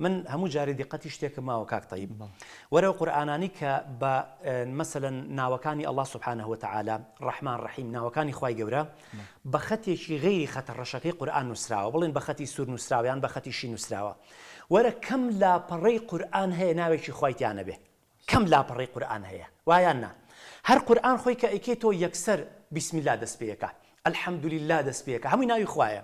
من همو جاري دقتي شتيك ما وكاك طيب ورو قرآناني با اه، مثلا ناوكاني الله سبحانه وتعالى الرحمن الرحيم ناوكاني خوي قورا بختي شي غير خطر رشاكي قرآن نسراوة بلين بختي سور نسراوة يعني بختي شي نسراوة ورا كم لا بري قرآن هي ناوي شي خواي تيانا به كم لا بري قرآن هي وايانا هر قرآن خواي كأيكيتو يكسر بسم الله دس بيكا الحمد لله دس بيكا همو ناوي خويا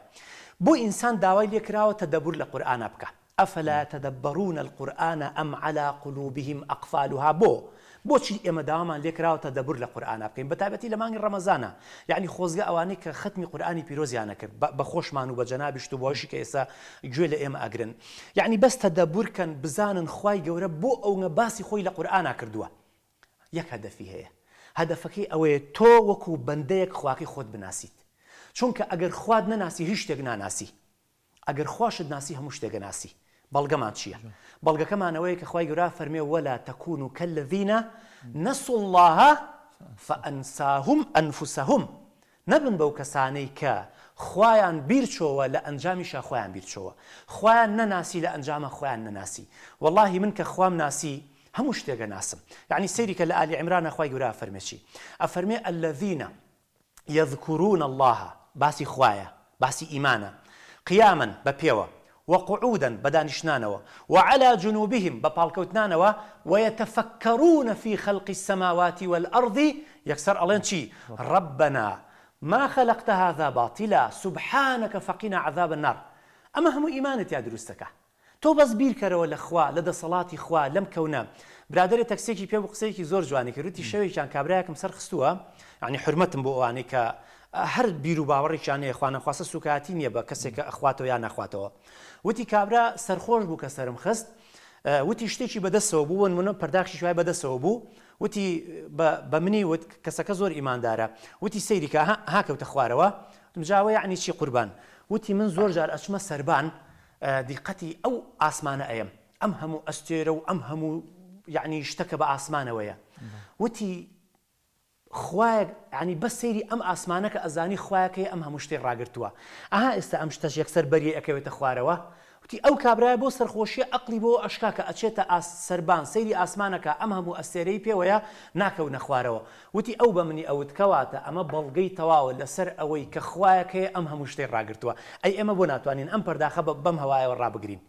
بو انسان داوي ليكراوة تدبر لقرآن ابكا افلا نعم. تدبرون القرآن ام على قلوبهم اقفالها بو بوشي إما داما لێکراوەتە تدبر القران قورآە بکەین لمان تایبەتی يعني مانگی ڕەمەزانە یعنی قراني ئەوانەی کە أنا قورآانی پیرۆزیانە کرد بە خۆشمان و بە جەنابیشت و بۆشی کە ئێستا گوێ لە ئێمە خوي یعنی بەستە دەبورکەن بزانن خی گەورە بۆ ئەوە باسی خۆی لە قورآە تو وكو بنديك خواكي خود بناسيت چونك أجر خواد نەناسی هیچ شتێک ناناسی ئەگەر ناسی هەموو شتێگە ناسی بەڵگەمان چییە؟ بەڵگەکەمانەوەی کە خی گورا فەرمێ وەلا تەکوون و کە لەڤینە نەسڵ اللهە فەئەنساهم ئەنفوسەهم نەبن بەو کەسانەی کە خۆیان بیرچۆوە لە ئەنجامی شاخوایان بیرچۆوە خۆیان نەناسی لە ئەنجامە خۆیان نەناسی واللهی من کە خوام ناسی هەموو شتێکە ناسم يعني سەیری لآل عمران عالی عمرانە فرمي شي افرمي الذين يذكرون الله باسي خوايا باسي ايمانا قياما قیامن وقعودا شنانوا وعلى جنوبهم نانوا ويتفكرون في خلق السماوات والأرض يكسر الله چی ربنا ما خلقت هذا باطلا سبحانك فقنا عذاب النار أما هم ئیمانت یا دروستەکە تۆ بەس بیرکەرەوە لە خوا لە دەسەڵاتی خوا لەم کەونە برادێت تەکسێکی پێ و قسەیەکی زۆر جوانی شوي كان شەوێکیان کابراایەکەم يعني خستووە ینی حرمەتم بۆ هەر بیر و باوەڕێکیانەیە خوانەخواستە سوکاتی نییە بە کەسێکە ئەخواتەوە یان نەخواتەوە وتی کابرا سەرخۆش بوو کە سرم خست وتی شتێکی بەدەستەوە بوون منە پرداخشی شوای بەدەستەوە بوو وتی بە منی وت کەسەکە زۆر ئیماندارە وتی سەیریکە هاکەوتە خوارەوە جاوە یعنی چی قوربان وتی من زۆر جار ئەچمە سەربان دیقەتی ئەو ئاسمانە ئەم ئەم هەموو ئەستێرە و ئەم هەموو یعنی شتەکە بە ئاسمانەوەیە وتی خوایە ینی بە سەیری ئەم ئاسمانەکە ئەزانی خویەکەی ئەم هەموو شتێک ڕاگرتووە ئاها ئێستا ئەم شتە یەکسەر بەری ئەەکەوێتە خوارەوە وتی ئەو کابرای بۆ سەرخۆشی عقلی بۆ ئەشکا کە ئەچێتە سەربان سەیری ئاسمانەکە ئەم هەموو ئەسێرەی پێوەیە ناکەو نەخوارەوە وتی ئەو بە منی ئەوت کەواتە ئەمە بەڵگەی تەواوە لەسەر ئەوەی کە خویەکەی ئەم هەموو شتێک ڕاگرتووە ئەی ئێمە بۆ ناتوانین ئەم پەرداخە بەم هەوایەوە ڕابگرین.